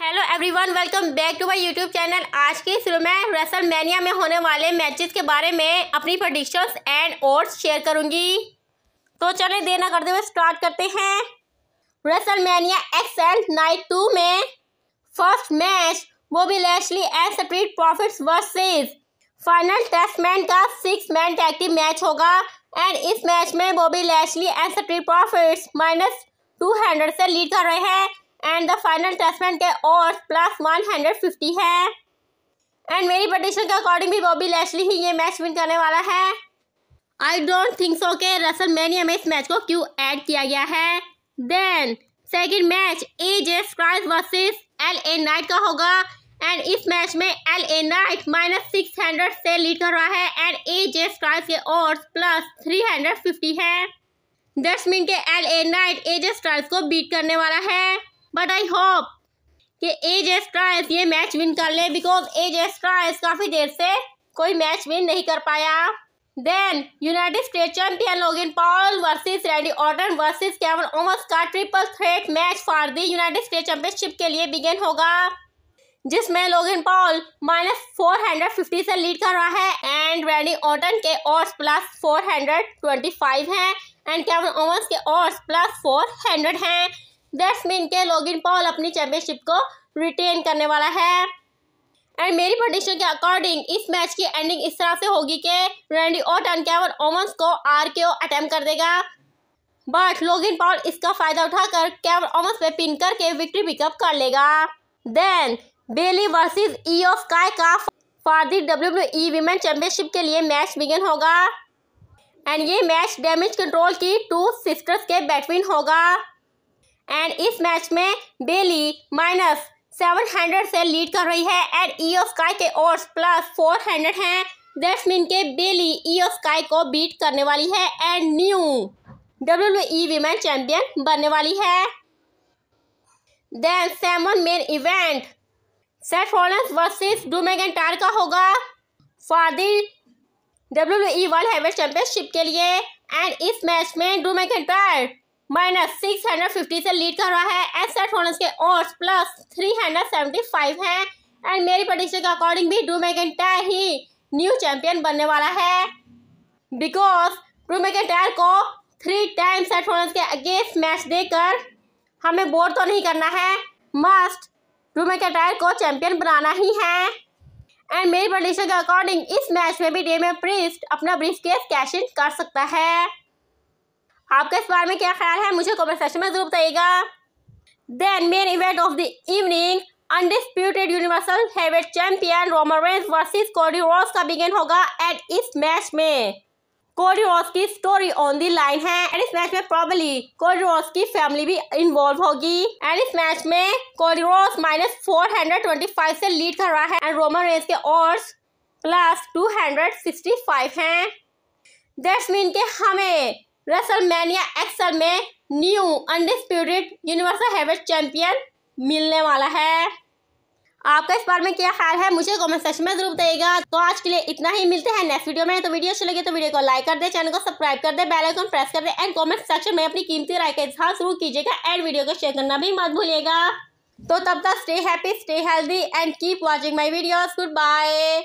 hello everyone welcome back to my YouTube channel आज की शुरू में रेसल मैनिया में होने वाले मैचेस के बारे में अपनी प्रोडिक्शंस एंड ओट्स शेयर करूंगी तो चले देना करते हुए स्टार्ट करते हैं WrestleMania XL night two में फर्स्ट मैच भी Lashley and Street Profits versus Final Testament का सिक्स मैन टैक्टिव मैच होगा एंड इस मैच में वो भी Lashley and Street Profits minus two hundred से लीड कर रहे हैं एंड द फाइनल टेस्टमेंट के और प्लस वन हंड्रेड फिफ्टी है एंड मेरी पटिशन के अकॉर्डिंग भी बॉबी लेशली ही ये मैच विन करने वाला है आई डोंट थिंक सो के रसल मैनिया में इस मैच को क्यों ऐड किया गया है then second match A J क्राइस वर्सेस एल ए नाइट का होगा एंड इस मैच में L A Knight minus six hundred से लीड कर रहा है एंड ए जे स्ट्राइस के और प्लस थ्री हंड्रेड फिफ्टी है दस मिनट के एल ए नाइट ए जे स्ट्राइस को बीट करने वाला है बट आई होप कि एज एस ट्रायस ये मैच विन कर ले बिकॉज एज एस ट्रायस काफ़ी देर से कोई मैच विन नहीं कर पाया then United State champion Logan Paul versus Randy Orton versus Kevin Owens का triple threat match for the United State championship के लिए बिगेन होगा जिसमें Logan Paul minus four hundred fifty से लीड कर रहा है एंड रेडी ऑर्डन के odds plus four hundred twenty five हैं एंड कैमन ओमस के ऑर्स प्लस फोर हंड्रेड हैं दैट्स मीन के लॉगिन पॉल अपनी चैंपियनशिप को रिटेन करने वाला है एंड मेरी प्रोडिक्शन के अकॉर्डिंग इस मैच की एंडिंग इस तरह से होगी कि रैंडी ओटन कैवन ओमन्स को आर के ओ अटैम्प कर देगा बट लोगिन पॉल इसका फायदा उठाकर कैवन ओमन्स पे पिन करके विक्ट्री पिकअप कर लेगा then Bayley versus of Sky का for the W E women championship के लिए मैच बिगिन होगा एंड ये मैच डैमेज कंट्रोल की टू सिस्टर्स के बैटविन होगा एंड इस मैच में बेली माइनस सेवन हंड्रेड से लीड कर रही है एंड ई स्काई के ओर्स प्लस फोर हंड्रेड हैं मिन के बेली ई स्काई को बीट करने वाली है and new W E women champion बनने वाली है then seven main event Seth Rollins versus डूमेगन टार का होगा for the W E world heavy championship के लिए एंड इस मैच में डूमेगन टार माइनस सिक्स हंड्रेड फिफ्टी से लीड कर रहा है एट होनर्स के odds plus three hundred seventy five है एंड मेरी प्रोडिक्शन के अकॉर्डिंग भी ड्रू मैकेंटायर ही न्यू चैंपियन बनने वाला है बिकॉज ड्रू मैकेंटायर को थ्री टाइम सेट होनर्स के अगेंस्ट मैच देकर हमें बोर तो नहीं करना है मस्ट ड्रू मैकेंटायर को चैंपियन बनाना ही है एंड मेरी प्रोडिक्शन के अकॉर्डिंग इस मैच में भी डेमे प्रिस्ट अपना ब्रीफ केस कैश इन कर सकता है आपका इस बारे में क्या ख्याल है मुझे कमेंट सेक्शन में जरूर बताइएगा then main event of the evening undisputed universal heavyweight champion Roman Reigns versus Cody Rhodes का बिगिन होगा एट इस मैच में कोडी रॉस की स्टोरी ऑन दी लाइन है एंड इस मैच में प्रॉबली कोडी रॉस की फैमिली भी इन्वॉल्व होगी एंड इस मैच में Cody Rhodes minus four hundred twenty five से लीड कर रहा है एंड रोमन रेंस के और plus two hundred sixty five हैं दैट्स मीन के हमें रेसलमैनिया एक्सल में new undisputed universal heavyweight champion मिलने वाला है आपका इस बार में क्या ख्याल है मुझे कमेंट सेक्शन में जरूर बताइएगा तो आज के लिए इतना ही मिलते हैं नेक्स्ट वीडियो में तो वीडियो अच्छी लगे तो वीडियो को लाइक कर दे चैनल को सब्सक्राइब कर दे बेल आइकन प्रेस कर दे एंड कमेंट सेक्शन में अपनी कीमती राय का इजहार जरूर कीजिएगा एंड वीडियो को शेयर करना भी मत भूलिएगा तो तब तक stay happy stay healthy and keep watching my videos good bye